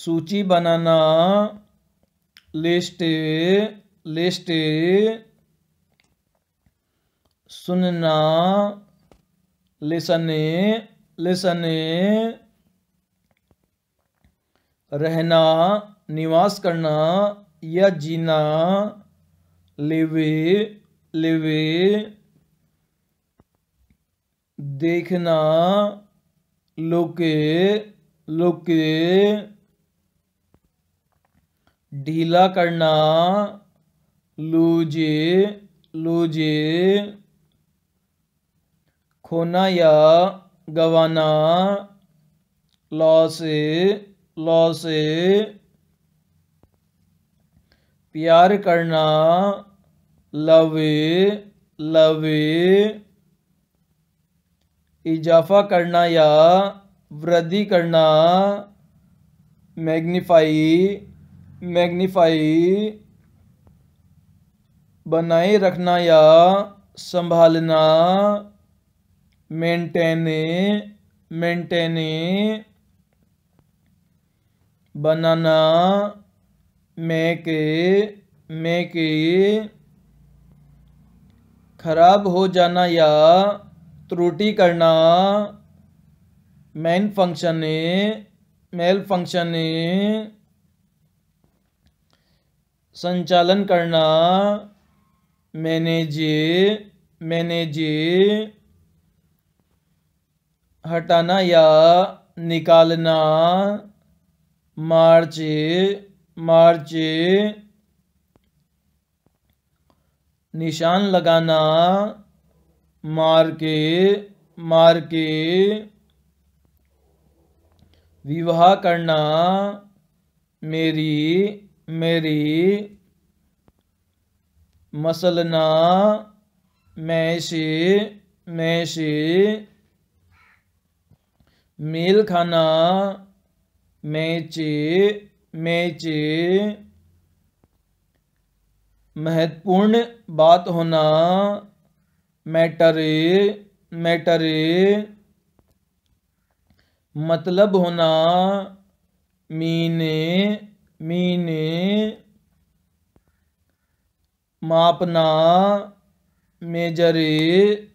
सूची बनाना list list सुनना लिसने लिसने रहना निवास करना या जीना लिवे लिवे देखना लोके लोके ढीला करना लूजे लूजे खोना या गवाना लॉसे लॉसे प्यार करना लवे लवे इजाफा करना या वृद्धि करना मैग्नीफाई मैग्नीफाई बनाए रखना या संभालना मेंटेन मेंटेने बनाना मेक मेक खराब हो जाना या त्रुटि करना मेन फंक्शन मेल फंक्शन संचालन करना मैनेजे मैनेजे हटाना या निकालना मार्चे मार्चे निशान लगाना मार के मार के विवाह करना मेरी मेरी मसलना मैशी मैशी मील खाना मैची मैची महत्वपूर्ण बात होना मैटरे मैटरे मतलब होना मीने मीने मापना मेजरे